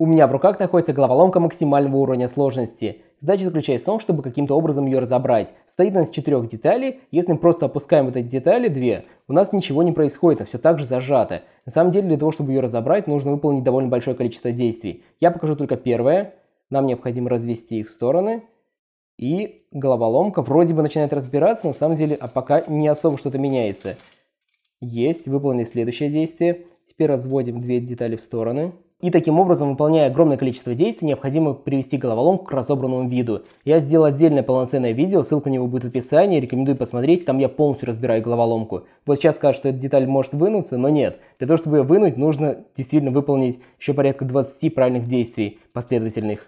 У меня в руках находится головоломка максимального уровня сложности. Задача заключается в том, чтобы каким-то образом ее разобрать. Стоит она из четырех деталей. Если мы просто опускаем вот эти детали, две, у нас ничего не происходит, а все так же зажато. На самом деле, для того, чтобы ее разобрать, нужно выполнить довольно большое количество действий. Я покажу только первое. Нам необходимо развести их в стороны. И головоломка вроде бы начинает разбираться, но на самом деле а пока не особо что-то меняется. Есть, выполнили следующее действие. Теперь разводим две детали в стороны. И таким образом, выполняя огромное количество действий, необходимо привести головоломку к разобранному виду. Я сделал отдельное полноценное видео, ссылка на него будет в описании, рекомендую посмотреть, там я полностью разбираю головоломку. Вот сейчас скажут, что эта деталь может вынуться, но нет. Для того, чтобы ее вынуть, нужно действительно выполнить еще порядка 20 правильных действий последовательных.